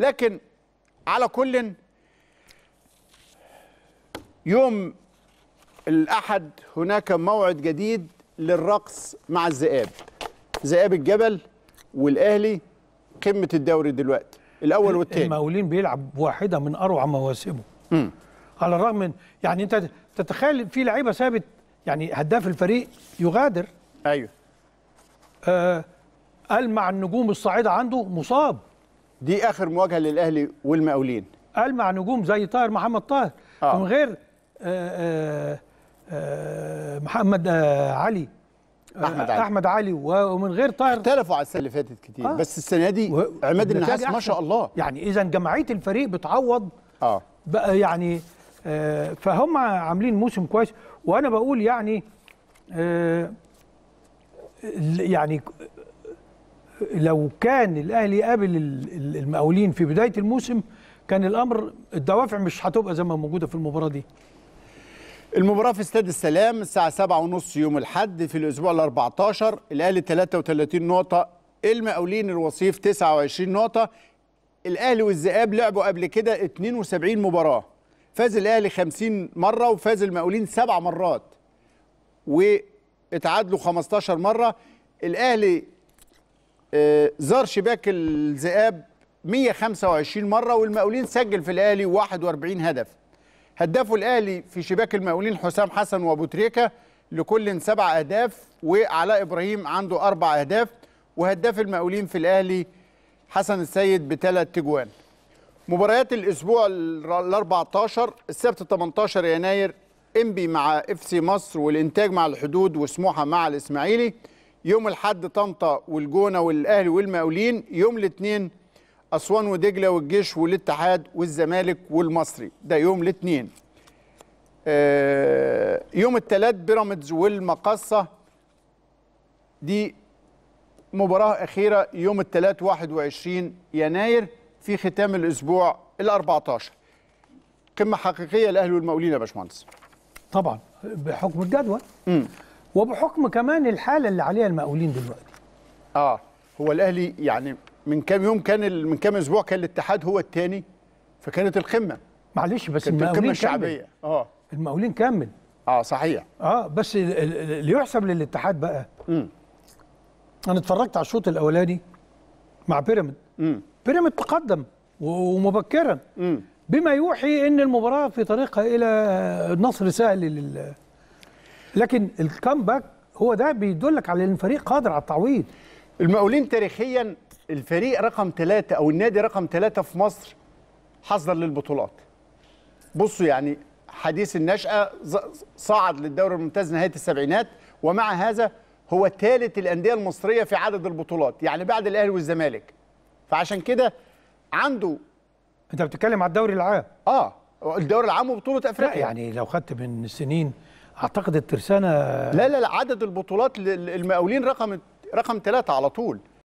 لكن على كل يوم الأحد هناك موعد جديد للرقص مع الذئاب ذئاب الجبل والأهلي قمة الدوري دلوقتي الأول والثاني المقاولين بيلعب واحدة من أروع مواسمه مم. على الرغم من يعني أنت تتخيل في لعيبة ثابت يعني هداف الفريق يغادر أيوه آه قال مع النجوم الصاعدة عنده مصاب دي اخر مواجهه للاهلي والمقاولين قال مع نجوم زي طاهر محمد طاهر آه. من غير آآ آه، آآ آه، آه، محمد آآ علي احمد علي احمد علي ومن غير طاهر اختلفوا على السنه اللي فاتت كتير آه. بس السنه دي و... عماد النحاس ما شاء الله يعني اذا جماعيه الفريق بتعوض اه بقى يعني فهم عاملين موسم كويس وانا بقول يعني يعني لو كان الاهلي قابل المقاولين في بدايه الموسم كان الامر الدوافع مش هتبقى زي ما موجوده في المباراه دي المباراة في استاد السلام الساعة 7:30 يوم الأحد في الأسبوع ال 14 الأهلي 33 نقطة المقاولين الوصيف 29 نقطة الأهلي والذئاب لعبوا قبل كده 72 مباراة فاز الأهلي 50 مرة وفاز المقاولين سبع مرات واتعادلوا 15 مرة الأهلي آه، زار شباك الذئاب 125 مره والمقاولين سجل في الاهلي 41 هدف هدفه الاهلي في شباك المقاولين حسام حسن وابو تريكه لكل سبع اهداف وعلاء ابراهيم عنده اربع اهداف وهداف المقاولين في الاهلي حسن السيد بثلاث تجوان مباريات الاسبوع ال 14 السبت 18 يناير انبي مع اف سي مصر والانتاج مع الحدود وسموحه مع الاسماعيلي يوم الحد طنطا والجونه والاهلي والمقاولين يوم الاثنين اسوان ودجله والجيش والاتحاد والزمالك والمصري ده يوم الاثنين آه، يوم الثلاث بيراميدز والمقصه دي مباراه اخيره يوم الثلاث 21 يناير في ختام الاسبوع ال 14 قمه حقيقيه الاهلي والمقاولين يا باشمهندس طبعا بحكم الجدول وبحكم كمان الحاله اللي عليها المقاولين دلوقتي اه هو الاهلي يعني من كام يوم كان من كام اسبوع كان الاتحاد هو الثاني فكانت القمه معلش بس المقاولين القمه الشعبيه اه المقاولين كمل اه صحيح اه بس اللي يحسب للاتحاد بقى امم انا اتفرجت على الشوط الاولاني مع بيراميد بيراميد تقدم ومبكرا امم بما يوحي ان المباراه في طريقها الى نصر سهل لل لكن الكامباك هو ده بيدلك على ان الفريق قادر على التعويض المقاولين تاريخيا الفريق رقم ثلاثة أو النادي رقم ثلاثة في مصر حصدر للبطولات بصوا يعني حديث النشأة صعد للدوري الممتاز نهاية السبعينات ومع هذا هو ثالث الأندية المصرية في عدد البطولات يعني بعد الأهلي والزمالك فعشان كده عنده أنت بتتكلم على الدوري العام آه الدوري العام وبطولة أفريقيا يعني لو خدت من السنين اعتقد الترسانه لا لا لا عدد البطولات المقاولين رقم رقم ثلاثه على طول